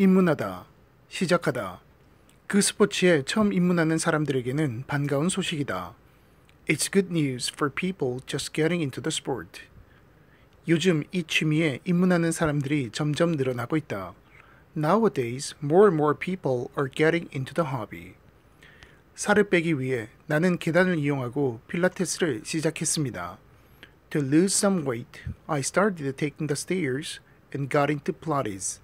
입문하다, 시작하다. 그 스포츠에 처음 입문하는 사람들에게는 반가운 소식이다. It's good news for people just getting into the sport. 요즘 이 취미에 입문하는 사람들이 점점 늘어나고 있다. Nowadays, more and more people are getting into the hobby. 살을 빼기 위해 나는 계단을 이용하고 필라테스를 시작했습니다. To lose some weight, I started taking the stairs and got into Pilates.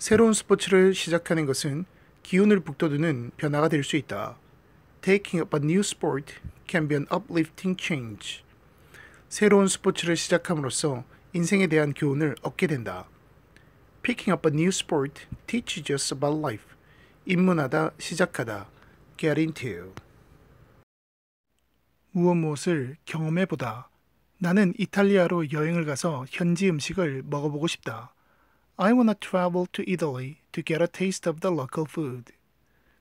새로운 스포츠를 시작하는 것은 기운을 북돋우는 변화가 될 수 있다. Taking up a new sport can be an uplifting change. 새로운 스포츠를 시작함으로써 인생에 대한 교훈을 얻게 된다. Picking up a new sport teaches us about life. 입문하다, 시작하다. Get into. 무엇 무엇을 경험해 보다. 나는 이탈리아로 여행을 가서 현지 음식을 먹어보고 싶다. I wanna travel to Italy to get a taste of the local food.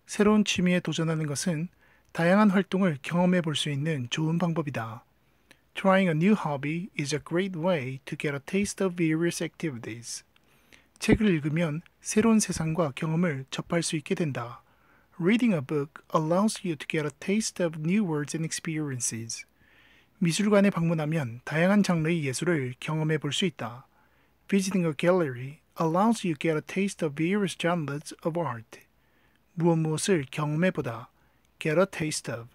새로운 취미에 도전하는 것은 다양한 활동을 경험해 볼 수 있는 좋은 방법이다. Trying a new hobby is a great way to get a taste of various activities. 책을 읽으면 새로운 세상과 경험을 접할 수 있게 된다. Reading a book allows you to get a taste of new words and experiences. 미술관에 방문하면 다양한 장르의 예술을 경험해 볼 수 있다. Visiting a gallery allows you get a taste of various genres of art. 무엇 무엇을 경험해보다. get a taste of.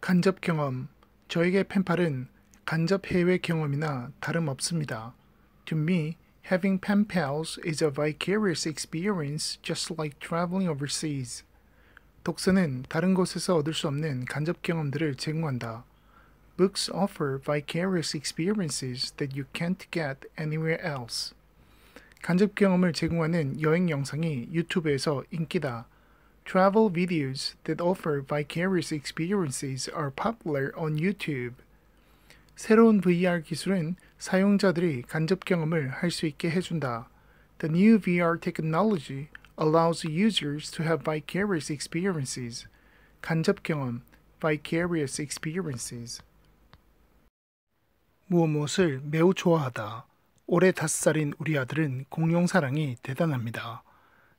간접 경험. 저에게 펜팔은 간접 해외 경험이나 다름없습니다. To me, having pen pals is a vicarious experience just like traveling overseas. 독서는 다른 곳에서 얻을 수 없는 간접 경험들을 제공한다. Books offer vicarious experiences that you can't get anywhere else. 간접 경험을 제공하는 여행 영상이 유튜브에서 인기다. Travel videos that offer vicarious experiences are popular on YouTube. 새로운 VR 기술은 사용자들이 간접 경험을 할 수 있게 해준다. The new VR technology allows users to have vicarious experiences. 간접 경험, vicarious experiences. 무엇무엇을 매우 좋아하다. 올해 5살인 우리 아들은 공룡 사랑이 대단합니다.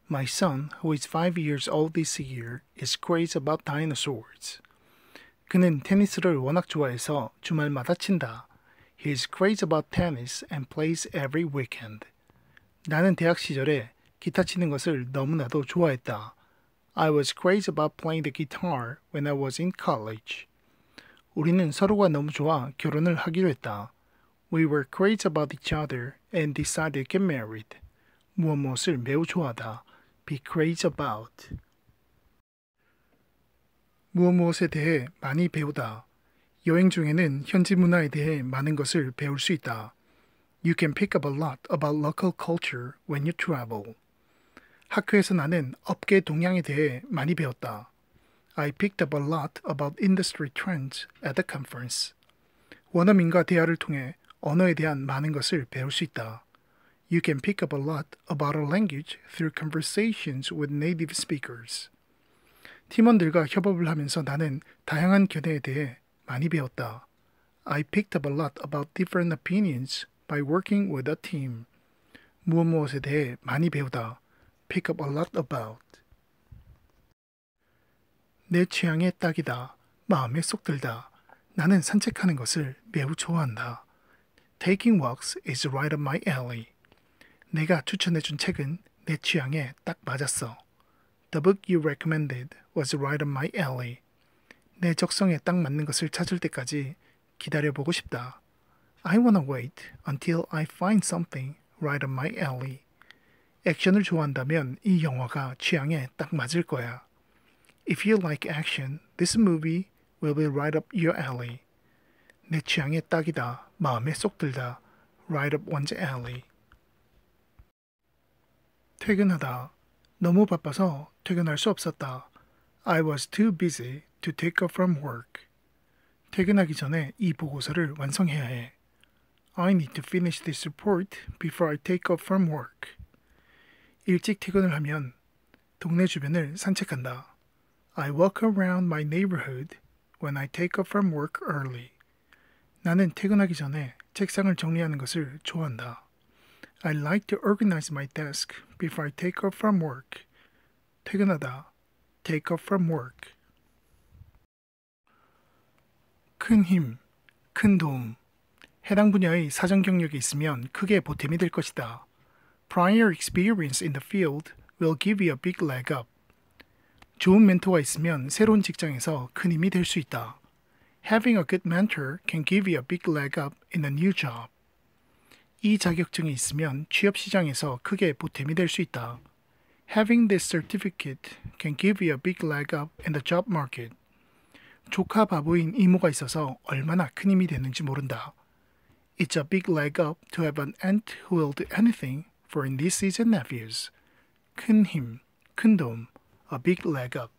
My son, who is 5 years old this year, is crazy about dinosaurs. 그는 테니스를 워낙 좋아해서 주말마다 친다. He is crazy about tennis and plays every weekend. 나는 대학 시절에 기타 치는 것을 너무나도 좋아했다. I was crazy about playing the guitar when I was in college. 우리는 서로가 너무 좋아 결혼을 하기로 했다. We were crazy about each other and decided to get married. 무엇 무엇을 매우 좋아하다. be crazy about. 무엇 무엇에 대해 많이 배우다. 여행 중에는 현지 문화에 대해 많은 것을 배울 수 있다. You can pick up a lot about local culture when you travel. 학교에서 나는 업계 동향에 대해 많이 배웠다. I picked up a lot about industry trends at the conference. 원어민과 대화를 통해 언어에 대한 많은 것을 배울 수 있다. You can pick up a lot about a language through conversations with native speakers. 팀원들과 협업을 하면서 나는 다양한 견해에 대해 많이 배웠다. I picked up a lot about different opinions by working with a team. 무엇 무엇에 대해 많이 배우다. pick up a lot about. 내 취향의 딱이다. 마음에 쏙 들다. 나는 산책하는 것을 매우 좋아한다. Taking walks is right up my alley. 내가 추천해준 책은 내 취향에 딱 맞았어. The book you recommended was right up my alley. 내 적성에 딱 맞는 것을 찾을 때까지 기다려보고 싶다. I wanna wait until I find something right up my alley. 액션을 좋아한다면 이 영화가 취향에 딱 맞을 거야. If you like action, this movie will be right up your alley. 내 취향에 딱이다. 마음에 쏙 들다. Right up one's alley. 퇴근하다. 너무 바빠서 퇴근할 수 없었다. I was too busy to take off from work. 퇴근하기 전에 이 보고서를 완성해야 해. I need to finish this report before I take off from work. 일찍 퇴근을 하면 동네 주변을 산책한다. I walk around my neighborhood when I take up from work early. 나는 퇴근하기 전에 책상을 정리하는 것을 좋아한다. I like to organize my desk before I take off from work. 퇴근하다. take off from work. 큰 힘, 큰 도움. 해당 분야의 사전 경력이 있으면 크게 보탬이 될 것이다. Prior experience in the field will give you a big leg up. 좋은 멘토가 있으면 새로운 직장에서 큰 힘이 될 수 있다. Having a good mentor can give you a big leg up in a new job. 이 자격증이 있으면 취업 시장에서 크게 보탬이 될 수 있다. Having this certificate can give you a big leg up in the job market. 조카 바보인 이모가 있어서 얼마나 큰 힘이 되는지 모른다. It's a big leg up to have an aunt who will do anything for nieces and nephews. 큰 힘, 큰 도움. a big leg up.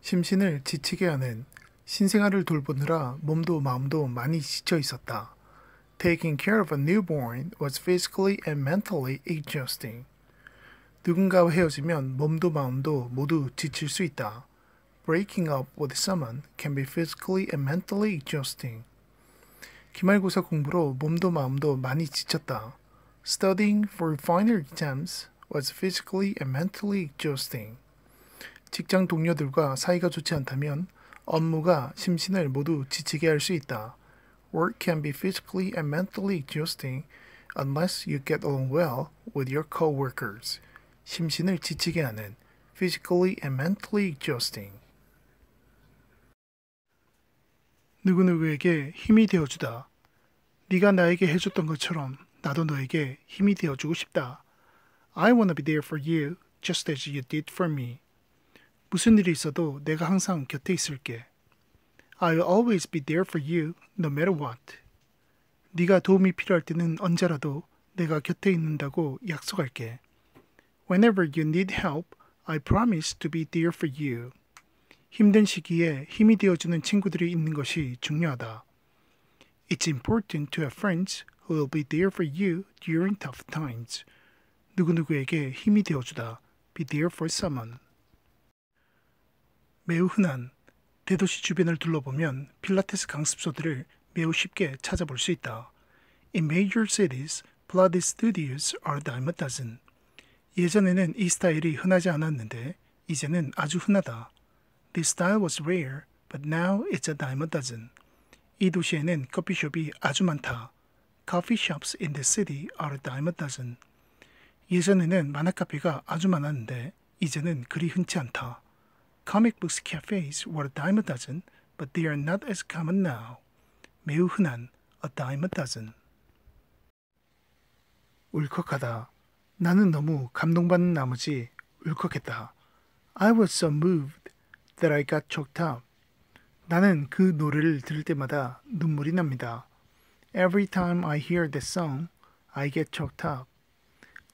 심신을 지치게 하는 신생아를 돌보느라 몸도 마음도 많이 지쳐 있었다. Taking care of a newborn was physically and mentally exhausting. 누군가와 헤어지면 몸도 마음도 모두 지칠 수 있다. Breaking up with someone can be physically and mentally exhausting. 기말고사 공부로 몸도 마음도 많이 지쳤다. Studying for final exams was physically and mentally exhausting. 직장 동료들과 사이가 좋지 않다면 업무가 심신을 모두 지치게 할 수 있다. Work can be physically and mentally exhausting unless you get along well with your coworkers. 심신을 지치게 하는 physically and mentally exhausting. 누구누구에게 힘이 되어주다. 네가 나에게 해줬던 것처럼 나도 너에게 힘이 되어주고 싶다. I wanna be there for you just as you did for me. 무슨 일이 있어도 내가 항상 곁에 있을게. I'll always be there for you no matter what. 네가 도움이 필요할 때는 언제라도 내가 곁에 있는다고 약속할게. Whenever you need help, I promise to be there for you. 힘든 시기에 힘이 되어주는 친구들이 있는 것이 중요하다. It's important to have friends who will be there for you during tough times. 누구누구에게 힘이 되어주다. Be there for someone. 매우 흔한 대도시 주변을 둘러보면 필라테스 강습소들을 매우 쉽게 찾아볼 수 있다. In major cities, Pilates studios are dime a dozen. 예전에는 이 스타일이 흔하지 않았는데 이제는 아주 흔하다. This style was rare, but now it's a dime a dozen. 이 도시에는 커피숍이 아주 많다. Coffee shops in the city are a dime a dozen. 예전에는 만화 카페가 아주 많았는데 이제는 그리 흔치 않다. Comic books cafes were a dime a dozen, but they are not as common now. 매우 흔한 a dime a dozen. 울컥하다. 나는 너무 감동받는 나머지 울컥했다. I was so moved that I got choked up. 나는 그 노래를 들을 때마다 눈물이 납니다. Every time I hear the song, I get choked up.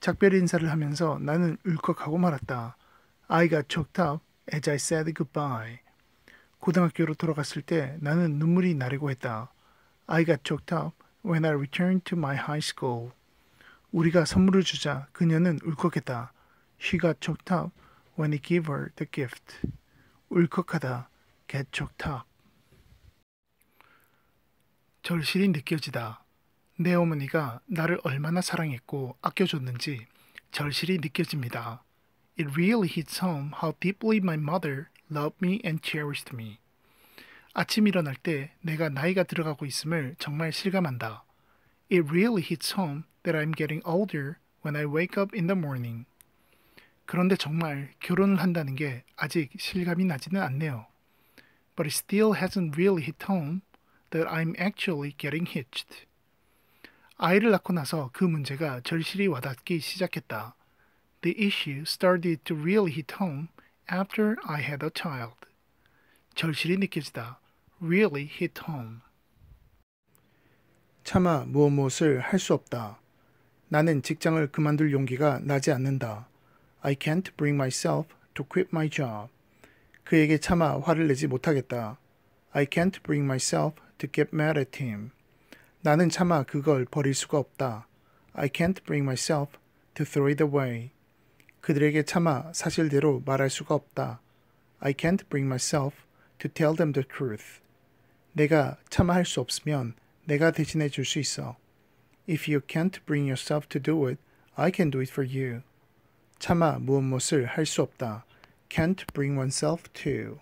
작별 인사를 하면서 나는 울컥하고 말았다. I got choked up as I said goodbye. 고등학교로 돌아갔을 때 나는 눈물이 나려고 했다. I got choked up when I returned to my high school. 우리가 선물을 주자 그녀는 울컥했다. She got choked up when he gave her the gift. 울컥하다. get choked up. 절실이 느껴지다. 내 어머니가 나를 얼마나 사랑했고 아껴줬는지 절실히 느껴집니다. It really hits home how deeply my mother loved me and cherished me. 아침 일어날 때 내가 나이가 들어가고 있음을 정말 실감한다. It really hits home that I'm getting older when I wake up in the morning. 그런데 정말 결혼을 한다는 게 아직 실감이 나지는 않네요. But it still hasn't really hit home that I'm actually getting hitched. 아이를 낳고 나서 그 문제가 절실히 와닿기 시작했다. The issue started to really hit home after I had a child. 절실히 느껴지다. really hit home. 차마 무엇 무엇을 할 수 없다. 나는 직장을 그만둘 용기가 나지 않는다. I can't bring myself to quit my job. 그에게 차마 화를 내지 못하겠다. I can't bring myself to get mad at him. 나는 차마 그걸 버릴 수가 없다. I can't bring myself to throw it away. 그들에게 차마 사실대로 말할 수가 없다. I can't bring myself to tell them the truth. 내가 차마 할 수 없으면 내가 대신해 줄 수 있어. If you can't bring yourself to do it, I can do it for you. 차마 무엇 을할 수 없다. Can't bring oneself to.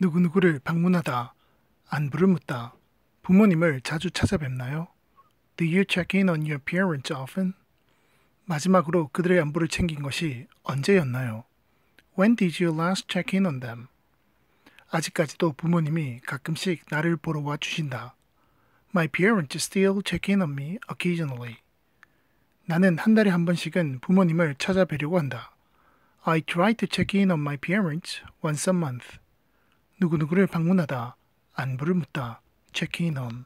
누구누구를 방문하다. 안부를 묻다. 부모님을 자주 찾아뵙나요? Do you check in on your parents often? 마지막으로 그들의 안부를 챙긴 것이 언제였나요? When did you last check in on them? 아직까지도 부모님이 가끔씩 나를 보러 와 주신다. My parents still check in on me occasionally. 나는 한 달에 한 번씩은 부모님을 찾아뵈려고 한다. I try to check in on my parents once a month. 누구누구를 방문하다, 안부를 묻다. 체킹인홈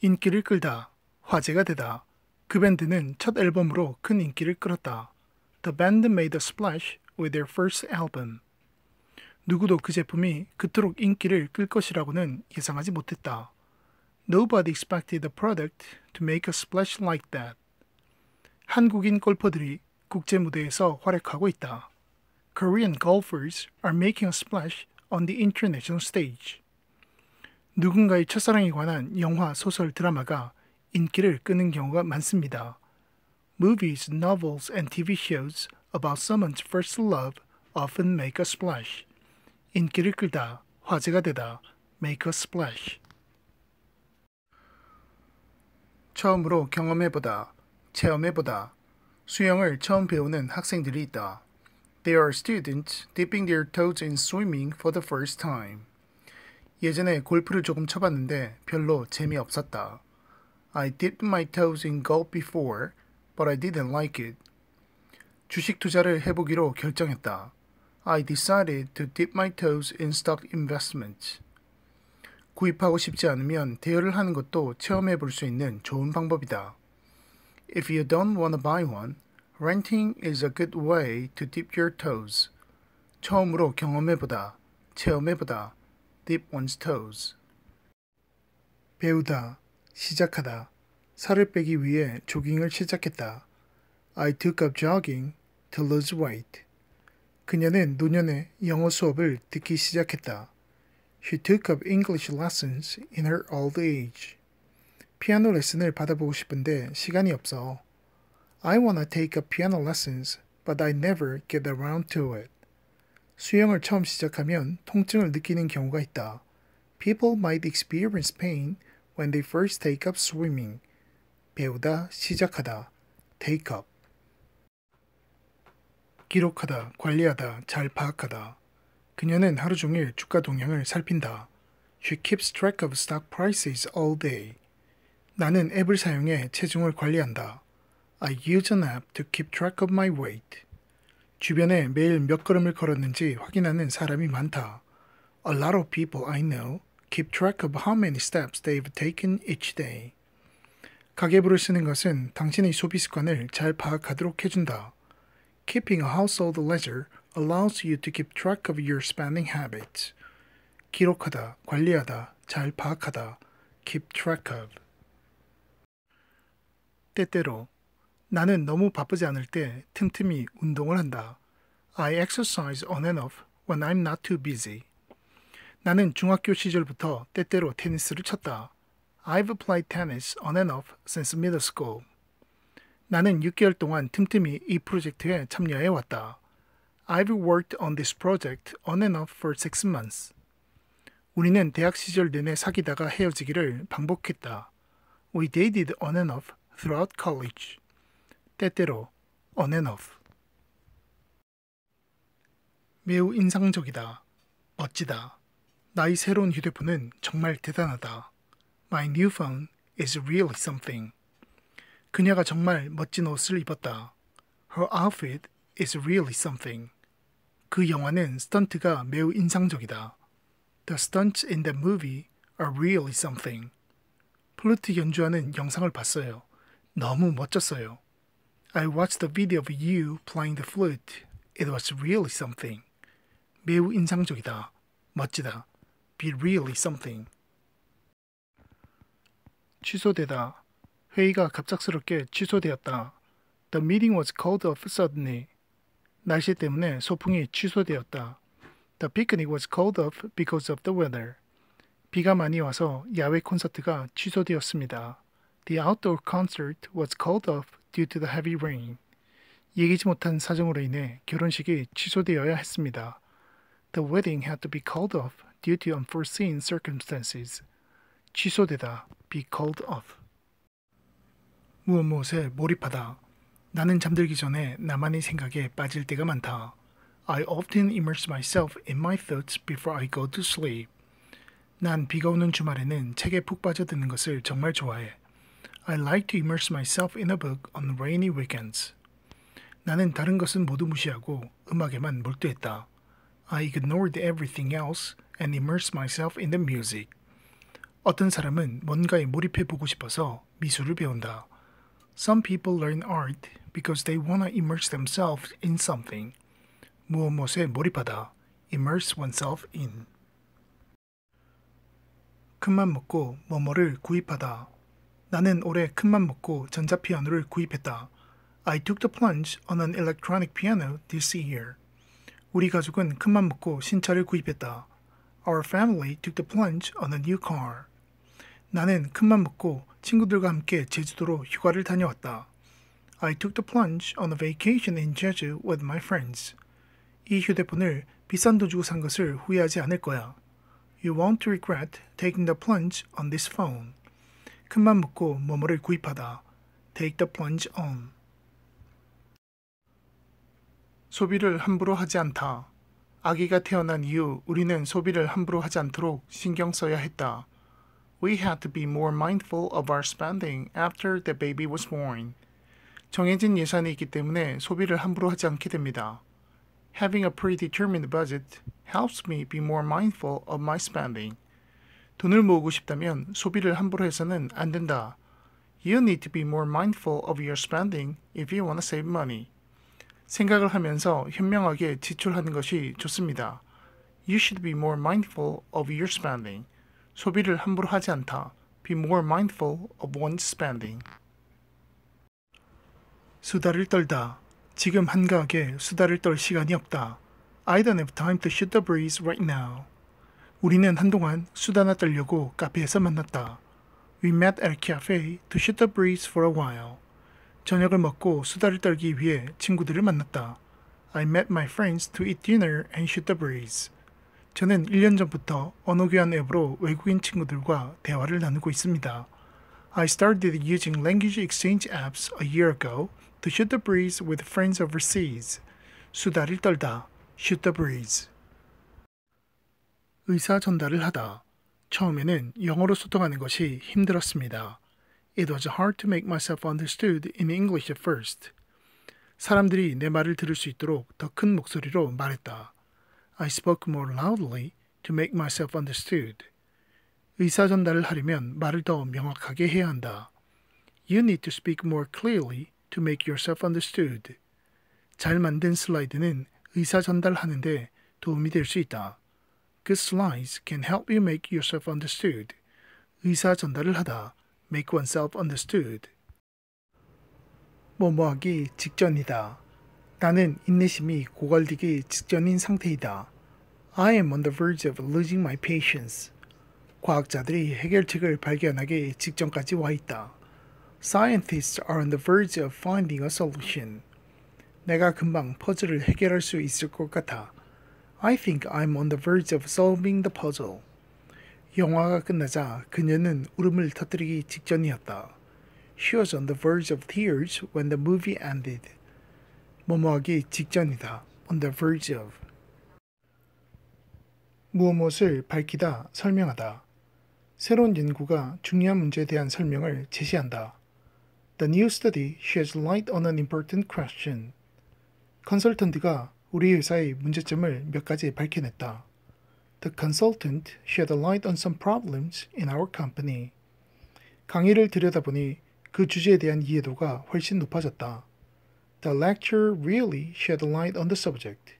인기를 끌다, 화제가 되다. 그 밴드는 첫 앨범으로 큰 인기를 끌었다. The band made a splash with their first album. 누구도 그 제품이 그토록 인기를 끌 것이라고는 예상하지 못했다. Nobody expected a product to make a splash like that. 한국인 골퍼들이 국제 무대에서 활약하고 있다. Korean golfers are making a splash on the international stage. 누군가의 첫사랑에 관한 영화, 소설, 드라마가 인기를 끄는 경우가 많습니다. Movies, novels, and TV shows about someone's first love often make a splash. 인기를 끌다, 화제가 되다, make a splash. 처음으로 경험해보다, 체험해보다, 수영을 처음 배우는 학생들이 있다. There are students dipping their toes in swimming for the first time. 예전에 골프를 조금 쳐봤는데 별로 재미없었다. I dipped my toes in golf before, but I didn't like it. 주식 투자를 해보기로 결정했다. I decided to dip my toes in stock investments. 구입하고 싶지 않으면 대여를 하는 것도 체험해 볼 수 있는 좋은 방법이다. If you don't want to buy one, renting is a good way to dip your toes. 처음으로 경험해 보다, 체험해 보다. dip one's toes. 배우다, 시작하다, 살을 빼기 위해 조깅을 시작했다. I took up jogging to lose weight. 그녀는 노년에 영어 수업을 듣기 시작했다. She took up English lessons in her old age. 피아노 레슨을 받아보고 싶은데 시간이 없어. I wanna take up piano lessons, but I never get around to it. 수영을 처음 시작하면 통증을 느끼는 경우가 있다. People might experience pain when they first take up swimming. 배우다, 시작하다, take up. 기록하다, 관리하다, 잘 파악하다. 그녀는 하루 종일 주가 동향을 살핀다. She keeps track of stock prices all day. 나는 앱을 사용해 체중을 관리한다. I use an app to keep track of my weight. 주변에 매일 몇 걸음을 걸었는지 확인하는 사람이 많다. A lot of people I know keep track of how many steps they've taken each day. 가계부를 쓰는 것은 당신의 소비 습관을 잘 파악하도록 해준다. Keeping a household ledger allows you to keep track of your spending habits. 기록하다, 관리하다, 잘 파악하다. keep track of. 때때로 나는 너무 바쁘지 않을 때 틈틈이 운동을 한다. I exercise on and off when I'm not too busy. 나는 중학교 시절부터 때때로 테니스를 쳤다. I've played tennis on and off since middle school. 나는 6개월 동안 틈틈이 이 프로젝트에 참여해 왔다. I've worked on this project on and off for six months. 우리는 대학 시절 내내 사귀다가 헤어지기를 반복했다. We dated on and off throughout college. 때때로 on and off. 매우 인상적이다. 멋지다. 나의 새로운 휴대폰은 정말 대단하다. My new phone is really something. 그녀가 정말 멋진 옷을 입었다. Her outfit is really something. 그 영화는 스턴트가 매우 인상적이다. The stunts in the movie are really something. 플루트 연주하는 영상을 봤어요. 너무 멋졌어요. I watched the video of you playing the flute. It was really something. 매우 인상적이다. 멋지다. Be really something. 취소되다. 회의가 갑작스럽게 취소되었다. The meeting was called off suddenly. 날씨 때문에 소풍이 취소되었다. The picnic was called off because of the weather. 비가 많이 와서 야외 콘서트가 취소되었습니다. The outdoor concert was called off due to the heavy rain. 예기치 못한 사정으로 인해 결혼식이 취소되어야 했습니다. The wedding had to be called off due to unforeseen circumstances. 취소되다, be called off. 무엇 무엇에 몰입하다. 나는 잠들기 전에 나만의 생각에 빠질 때가 많다. I often immerse myself in my thoughts before I go to sleep. 난 비가 오는 주말에는 책에 푹 빠져드는 것을 정말 좋아해. I like to immerse myself in a book on rainy weekends. 나는 다른 것은 모두 무시하고 음악에만 몰두했다. I ignored everything else and immersed myself in the music. 어떤 사람은 뭔가에 몰입해 보고 싶어서 미술을 배운다. Some people learn art because they want to immerse themselves in something. 무엇무엇에 몰입하다. immerse oneself in. 큰맘 먹고 뭐뭐를 구입하다. 나는 올해 큰맘 먹고 전자피아노를 구입했다. I took the plunge on an electronic piano this year. 우리 가족은 큰맘 먹고 신차를 구입했다. Our family took the plunge on a new car. 나는 큰맘 먹고 친구들과 함께 제주도로 휴가를 다녀왔다. I took the plunge on a vacation in Jeju with my friends. 이 휴대폰을 비싼 돈 주고 산 것을 후회하지 않을 거야. You won't regret taking the plunge on this phone. 큰맘 먹고 뭐뭐를 구입하다. Take the plunge on. 소비를 함부로 하지 않다. 아기가 태어난 이후 우리는 소비를 함부로 하지 않도록 신경 써야 했다. We had to be more mindful of our spending after the baby was born. 정해진 예산이 있기 때문에 소비를 함부로 하지 않게 됩니다. Having a predetermined budget helps me be more mindful of my spending. 돈을 모으고 싶다면 소비를 함부로 해서는 안 된다. You need to be more mindful of your spending if you want to save money. 생각을 하면서 현명하게 지출하는 것이 좋습니다. You should be more mindful of your spending. 소비를 함부로 하지 않다. Be more mindful of one's spending. 수다를 떨다. 지금 한가하게 수다를 떨 시간이 없다. I don't have time to shoot the breeze right now. 우리는 한동안 수다나 떨려고 카페에서 만났다. We met at a cafe to shoot the breeze for a while. 저녁을 먹고 수다를 떨기 위해 친구들을 만났다. I met my friends to eat dinner and shoot the breeze. 저는 1년 전부터 언어교환 앱으로 외국인 친구들과 대화를 나누고 있습니다. I started using language exchange apps a year ago to shoot the breeze with friends overseas. 수다를 떨다, shoot the breeze. 의사 전달을 하다. 처음에는 영어로 소통하는 것이 힘들었습니다. It was hard to make myself understood in English at first. 사람들이 내 말을 들을 수 있도록 더 큰 목소리로 말했다. I spoke more loudly to make myself understood. 의사 전달을 하려면 말을 더 명확하게 해야 한다. You need to speak more clearly to make yourself understood. 잘 만든 슬라이드는 의사 전달하는데 도움이 될 수 있다. Good slides can help you make yourself understood. 의사 전달을 하다. make oneself understood. 뭐뭐하기 직전이다. 나는 인내심이 고갈되기 직전인 상태이다. I am on the verge of losing my patience. 과학자들이 해결책을 발견하기 직전까지 와 있다. Scientists are on the verge of finding a solution. 내가 금방 퍼즐을 해결할 수 있을 것 같아. I think I'm on the verge of solving the puzzle. 영화가 끝나자 그녀는 울음을 터뜨리기 직전이었다. She was on the verge of tears when the movie ended. 뭐뭐하기 직전이다. On the verge of. 무엇을 밝히다, 설명하다. 새로운 연구가 중요한 문제에 대한 설명을 제시한다. The new study sheds light on an important question. 컨설턴트가 우리 회사의 문제점을 몇 가지 밝혀냈다. The consultant shed a light on some problems in our company. 강의를 들여다보니 그 주제에 대한 이해도가 훨씬 높아졌다. The lecture really shed a light on the subject.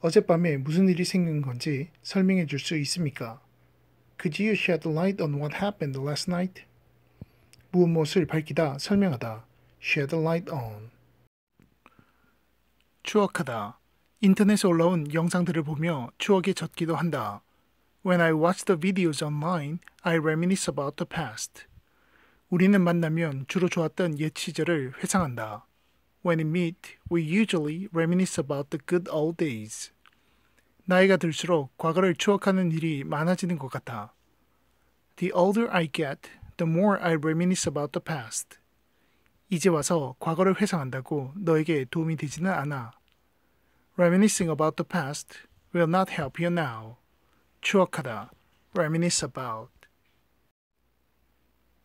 어젯밤에 무슨 일이 생긴 건지 설명해 줄 수 있습니까? Could you shed light on what happened last night? 무엇 무엇을 밝히다, 설명하다. Shed light on. 추억하다. 인터넷에 올라온 영상들을 보며 추억에 젖기도 한다. When I watch the videos online, I reminisce about the past. 우리는 만나면 주로 좋았던 옛 시절을 회상한다. When we meet, we usually reminisce about the good old days. 나이가 들수록 과거를 추억하는 일이 많아지는 것 같아. The older I get, the more I reminisce about the past. 이제 와서 과거를 회상한다고 너에게 도움이 되지는 않아. Reminiscing about the past will not help you now. 추억하다. reminisce about.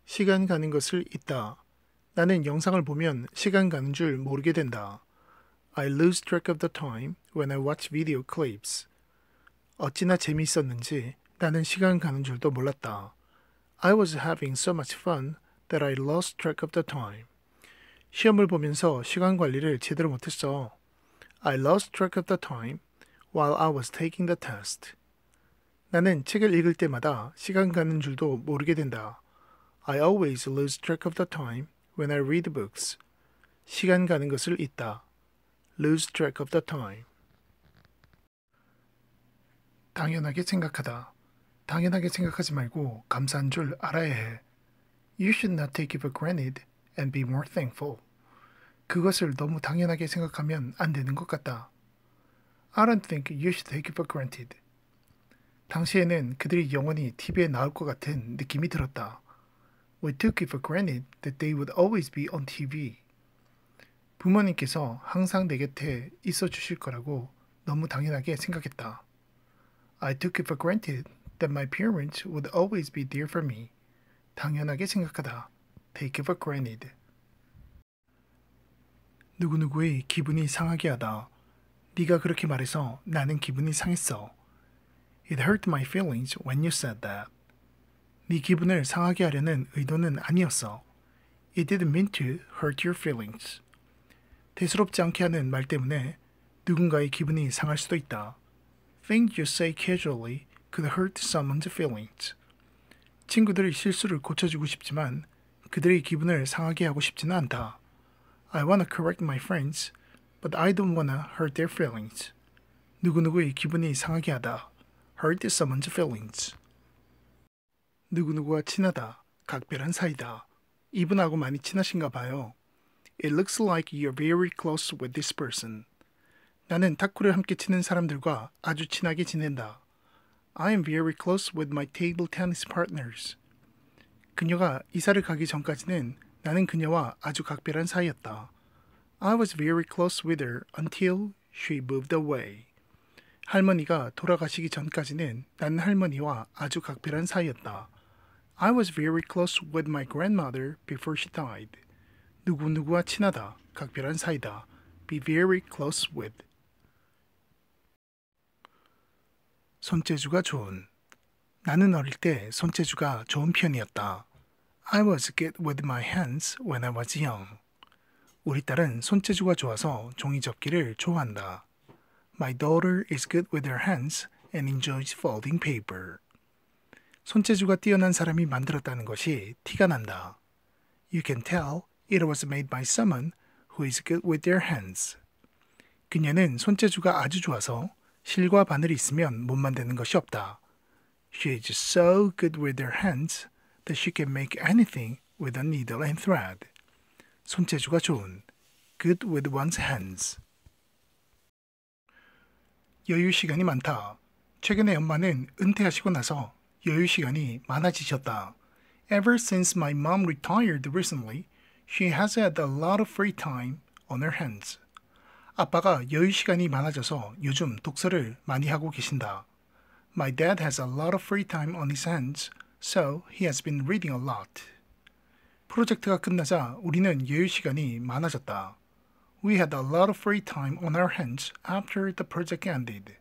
시간 가는 것을 잊다. 나는 영상을 보면 시간 가는 줄 모르게 된다. I lose track of the time when I watch video clips. 어찌나 재미있었는지 나는 시간 가는 줄도 몰랐다. I was having so much fun that I lost track of the time. 시험을 보면서 시간 관리를 제대로 못했어. I lost track of the time while I was taking the test. 나는 책을 읽을 때마다 시간 가는 줄도 모르게 된다. I always lose track of the time when I read books. 시간 가는 것을 잊다. lose track of the time. 당연하게 생각하다. 당연하게 생각하지 말고 감사한 줄 알아야 해. You should not take it for granted and be more thankful. 그것을 너무 당연하게 생각하면 안 되는 것 같다. I don't think you should take it for granted. 당시에는 그들이 영원히 TV에 나올 것 같은 느낌이 들었다. We took it for granted that they would always be on TV. 부모님께서 항상 내 곁에 있어 주실 거라고 너무 당연하게 생각했다. I took it for granted that my parents would always be there for me. 당연하게 생각하다. Take it for granted. 누구누구의 기분이 상하게 하다. 네가 그렇게 말해서 나는 기분이 상했어. It hurt my feelings when you said that. 네 기분을 상하게 하려는 의도는 아니었어. It didn't mean to hurt your feelings. 대수롭지 않게 하는 말 때문에 누군가의 기분이 상할 수도 있다. Things you say casually could hurt someone's feelings. 친구들의 실수를 고쳐주고 싶지만 그들의 기분을 상하게 하고 싶지는 않다. I want to correct my friends, but I don't want to hurt their feelings. 누구누구의 기분이 이상하게 하다. hurt someone's feelings. 누구누구와 친하다. 각별한 사이다. 이분하고 많이 친하신가 봐요. It looks like you're very close with this person. 나는 탁구를 함께 치는 사람들과 아주 친하게 지낸다. I am very close with my table tennis partners. 그녀가 이사를 가기 전까지는 나는 그녀와 아주 각별한 사이였다. I was very close with her until she moved away. 할머니가 돌아가시기 전까지는 나는 할머니와 아주 각별한 사이였다. I was very close with my grandmother before she died. 누구누구와 친하다, 각별한 사이다. Be very close with. 손재주가 좋은 나는 어릴 때 손재주가 좋은 편이었다. I was good with my hands when I was young. 우리 딸은 손재주가 좋아서 종이 접기를 좋아한다. My daughter is good with her hands and enjoys folding paper. 손재주가 뛰어난 사람이 만들었다는 것이 티가 난다. You can tell it was made by someone who is good with their hands. 그녀는 손재주가 아주 좋아서 실과 바늘이 있으면 못 만드는 것이 없다. She is so good with her hands that she can make anything with a needle and thread. 손재주가 좋은 good with one's hands. 여유 시간이 많다. 최근에 엄마는 은퇴하시고 나서 여유 시간이 많아지셨다. Ever since my mom retired recently, she has had a lot of free time on her hands. 아빠가 여유 시간이 많아져서 요즘 독서를 많이 하고 계신다. My dad has a lot of free time on his hands So he has been reading a lot. 프로젝트가 끝나자 우리는 여유 시간이 많아졌다. We had a lot of free time on our hands after the project ended.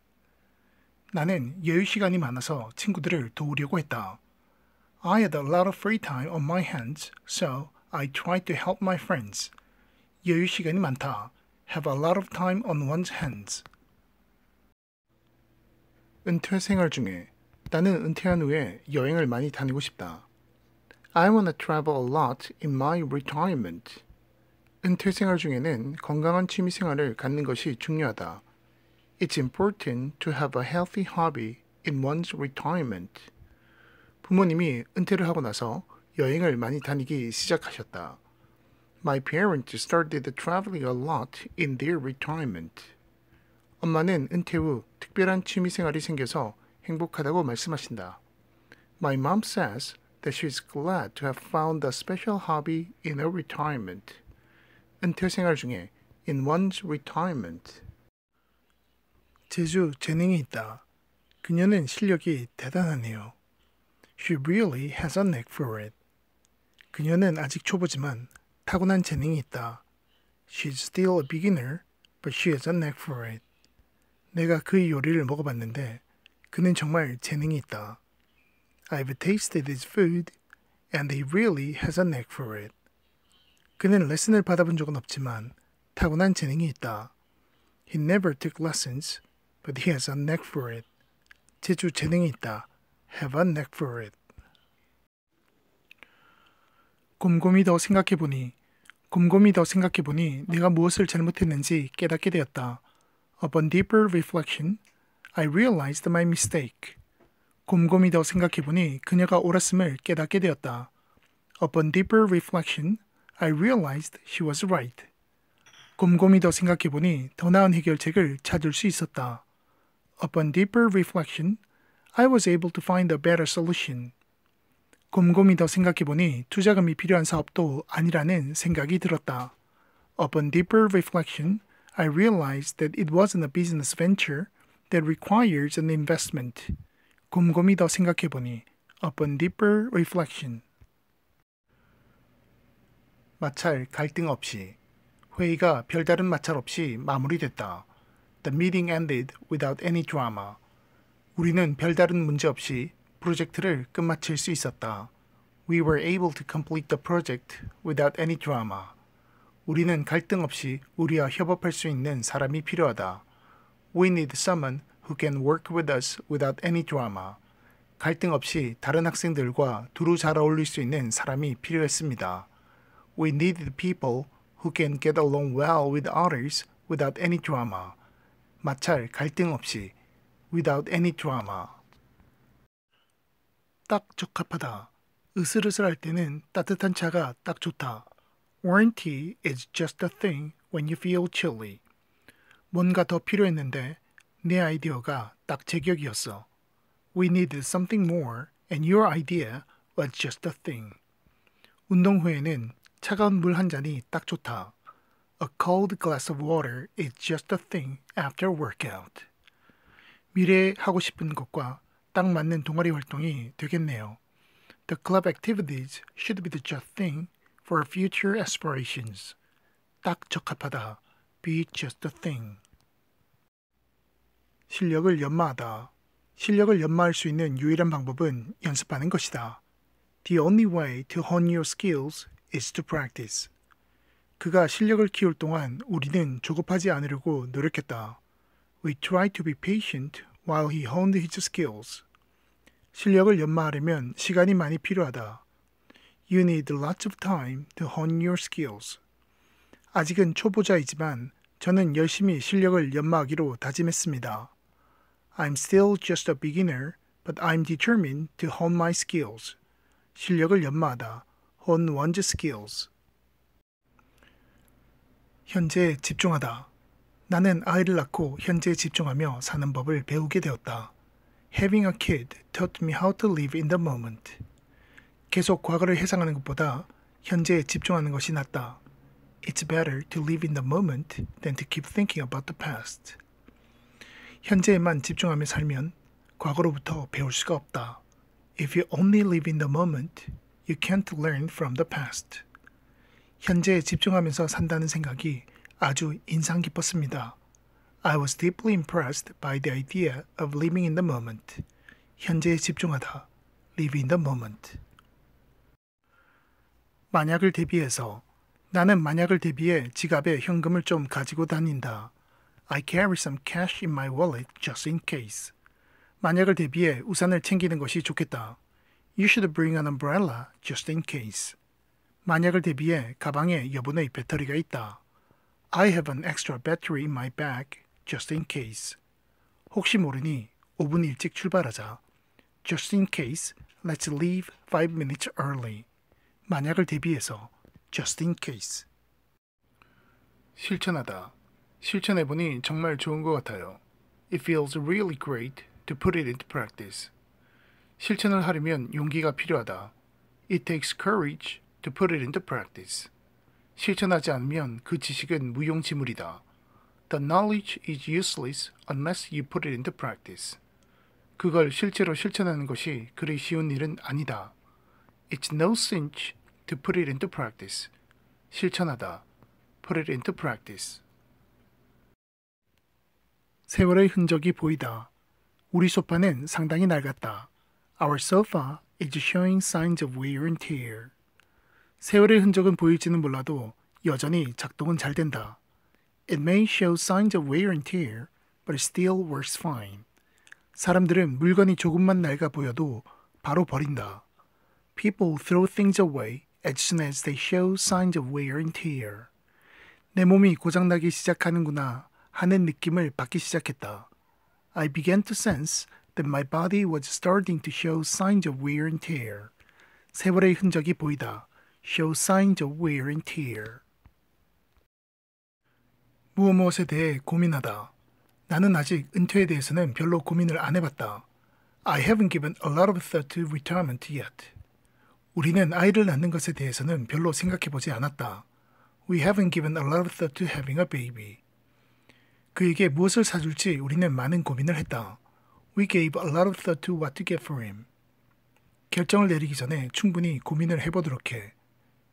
나는 여유 시간이 많아서 친구들을 도우려고 했다. I had a lot of free time on my hands, so I tried to help my friends. 여유 시간이 많다. Have a lot of time on one's hands. 은퇴 생활 중에 나는 은퇴한 후에 여행을 많이 다니고 싶다. I wanna travel a lot in my retirement. 은퇴 생활 중에는 건강한 취미 생활을 갖는 것이 중요하다. It's important to have a healthy hobby in one's retirement. 부모님이 은퇴를 하고 나서 여행을 많이 다니기 시작하셨다. My parents started traveling a lot in their retirement. 엄마는 은퇴 후 특별한 취미 생활이 생겨서 행복하다고 말씀하신다. My mom says that she is glad to have found a special hobby in her retirement. 은퇴 생활 중에 in one's retirement. 제주 재능이 있다. 그녀는 실력이 대단하네요. She really has a knack for it. 그녀는 아직 초보지만 타고난 재능이 있다. She's still a beginner, but she has a knack for it. 내가 그의 요리를 먹어봤는데 그는 정말 재능이 있다. I've tasted his food and he really has a knack for it. 그는 레슨을 받아본 적은 없지만 타고난 재능이 있다. He never took lessons, but he has a knack for it. 제주 재능이 있다. Have a knack for it. 곰곰이 더 생각해보니 곰곰이 더 생각해보니 내가 무엇을 잘못했는지 깨닫게 되었다. Upon deeper reflection, I realized my mistake. 곰곰이 더 생각해보니 그녀가 옳았음을 깨닫게 되었다. Upon deeper reflection, I realized she was right. 곰곰이 더 생각해보니 더 나은 해결책을 찾을 수 있었다. Upon deeper reflection, I was able to find a better solution. 곰곰이 더 생각해보니 투자금이 필요한 사업도 아니라는 생각이 들었다. Upon deeper reflection, I realized that it wasn't a business venture, that requires an investment. 곰곰이 더 생각해보니 upon deeper reflection. 마찰 갈등 없이 회의가 별다른 마찰 없이 마무리됐다. The meeting ended without any drama. 우리는 별다른 문제 없이 프로젝트를 끝마칠 수 있었다. We were able to complete the project without any drama. 우리는 갈등 없이 우리와 협업할 수 있는 사람이 필요하다. We need someone who can work with us without any drama. 갈등 없이 다른 학생들과 두루 잘 어울릴 수 있는 사람이 필요했습니다. We needed people who can get along well with others without any drama. 마찰, 갈등 없이 without any drama. 딱 적합하다. 으슬으슬할 때는 따뜻한 차가 딱 좋다. Warm tea is just a thing when you feel chilly. 뭔가 더 필요했는데 내 아이디어가 딱 제격이었어. We needed something more and your idea was just the thing. 운동 후에는 차가운 물 한 잔이 딱 좋다. A cold glass of water is just the thing after workout. 미래에 하고 싶은 것과 딱 맞는 동아리 활동이 되겠네요. The club activities should be the just thing for future aspirations. 딱 적합하다. Be just the thing. 실력을 연마하다. 실력을 연마할 수 있는 유일한 방법은 연습하는 것이다. The only way to hone your skills is to practice. 그가 실력을 키울 동안 우리는 조급하지 않으려고 노력했다. We tried to be patient while he honed his skills. 실력을 연마하려면 시간이 많이 필요하다. You need lots of time to hone your skills. 아직은 초보자이지만 저는 열심히 실력을 연마하기로 다짐했습니다. I'm still just a beginner, but I'm determined to hone my skills. 실력을 연마하다. hone one's skills. 현재에 집중하다. 나는 아이를 낳고 현재에 집중하며 사는 법을 배우게 되었다. Having a kid taught me how to live in the moment. 계속 과거를 회상하는 것보다 현재에 집중하는 것이 낫다. It's better to live in the moment than to keep thinking about the past. 현재에만 집중하며 살면 과거로부터 배울 수가 없다. If you only live in the moment, you can't learn from the past. 현재에 집중하면서 산다는 생각이 아주 인상 깊었습니다. I was deeply impressed by the idea of living in the moment. 현재에 집중하다. live in the moment. 만약을 대비해서 나는 만약을 대비해 지갑에 현금을 좀 가지고 다닌다. I carry some cash in my wallet just in case. 만약을 대비해 우산을 챙기는 것이 좋겠다. You should bring an umbrella just in case. 만약을 대비해 가방에 여분의 배터리가 있다. I have an extra battery in my bag just in case. 혹시 모르니 5분 일찍 출발하자. Just in case, let's leave 5 minutes early. 만약을 대비해서 just in case. 실천하다. 실천해보니 정말 좋은 것 같아요. It feels really great to put it into practice. 실천을 하려면 용기가 필요하다. It takes courage to put it into practice. 실천하지 않으면 그 지식은 무용지물이다. The knowledge is useless unless you put it into practice. 그걸 실제로 실천하는 것이 그리 쉬운 일은 아니다. It's no cinch to put it into practice. 실천하다. Put it into practice. 세월의 흔적이 보이다. 우리 소파는 상당히 낡았다. Our sofa is showing signs of wear and tear. 세월의 흔적은 보일지는 몰라도 여전히 작동은 잘 된다. It may show signs of wear and tear, but it still works fine. 사람들은 물건이 조금만 낡아 보여도 바로 버린다. People throw things away as soon as they show signs of wear and tear. 내 몸이 고장나기 시작하는구나 하는 느낌을 받기 시작했다. I began to sense that my body was starting to show signs of wear and tear. 세월의 흔적이 보이다. show signs of wear and tear. 무엇 무엇에 대해 고민하다. 나는 아직 은퇴에 대해서는 별로 고민을 안 해봤다. I haven't given a lot of thought to retirement yet. 우리는 아이를 낳는 것에 대해서는 별로 생각해보지 않았다. We haven't given a lot of thought to having a baby. 그에게 무엇을 사줄지 우리는 많은 고민을 했다. We gave a lot of thought to what to get for him. 결정을 내리기 전에 충분히 고민을 해보도록 해.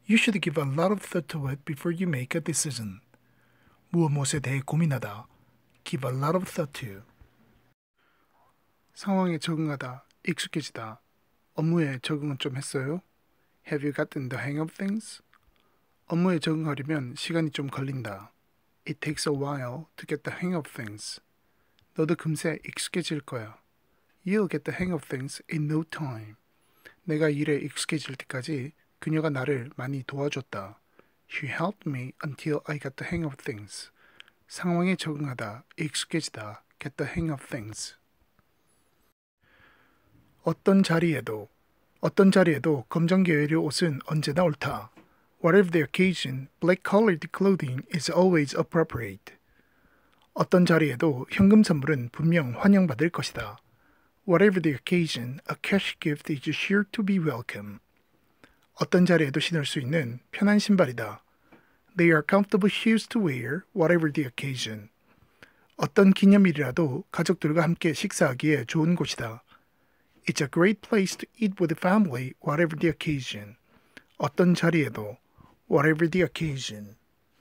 You should give a lot of thought to it before you make a decision. 무엇 무엇에 대해 고민하다. Give a lot of thought to. 상황에 적응하다, 익숙해지다. 업무에 적응은 좀 했어요? Have you gotten the hang of things? 업무에 적응하려면 시간이 좀 걸린다. It takes a while to get the hang of things. 너도 금세 익숙해질 거야. You'll get the hang of things in no time. 내가 일에 익숙해질 때까지 그녀가 나를 많이 도와줬다. She helped me until I got the hang of things. 상황에 적응하다, 익숙해지다, get the hang of things. 어떤 자리에도 어떤 자리에도 검정 계열의 옷은 언제나 옳다. Whatever the occasion, black-colored clothing is always appropriate. 어떤 자리에도 현금 선물은 분명 환영받을 것이다. Whatever the occasion, a cash gift is sure to be welcome. 어떤 자리에도 신을 수 있는 편한 신발이다. They are comfortable shoes to wear, whatever the occasion. 어떤 기념일이라도 가족들과 함께 식사하기에 좋은 곳이다. It's a great place to eat with family, whatever the occasion. 어떤 자리에도 whatever the occasion.